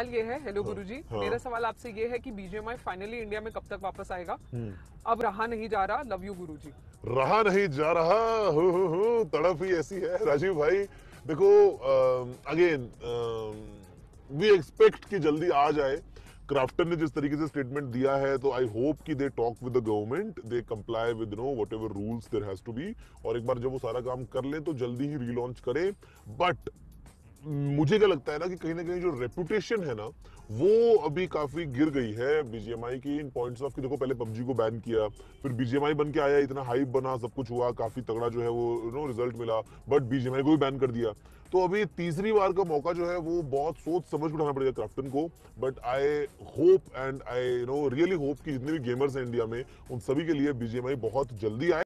सवाल ये है हेलो हाँ, गुरु जी हाँ। मेरा सवाल आपसे ये है कि बीजेएमआई फाइनली इंडिया में कब तक वापस आएगा हम्म। अब रहा नहीं जा रहा लव यू गुरु जी रहा नहीं जा रहा हु, हु, हु, तड़प ही ऐसी है राजीव भाई देखो अगेन वी एक्सपेक्ट कि जल्दी आ जाए क्राफ्टन ने जिस तरीके से स्टेटमेंट दिया है तो आई होप कि they talk with the government they comply with no whatever rules there has to be और एक बार जब वो सारा काम कर ले तो जल्दी ही रीलॉन्च करें बट मुझे क्या लगता है ना कि कहीं ना कहीं जो रेपुटेशन है ना वो अभी काफी गिर गई है बीजेएमआई की इन पॉइंट्स ऑफ कि देखो पहले पबजी को बैन किया फिर बीजेएमआई बन के आया इतना हाइप बना सब कुछ हुआ काफी तगड़ा जो है वो यू नो रिजल्ट मिला बट बीजेएमआई को भी बैन कर दिया तो अभी तीसरी बार का मौका जो है वो बहुत सोच समझ उठाना पड़ेगा क्राफ्टन को but I hope and I you know really hope कि जितने भी गेमर्स हैं इंडिया में उन सभी के लिए बीजेएमआई बहुत जल्दी आए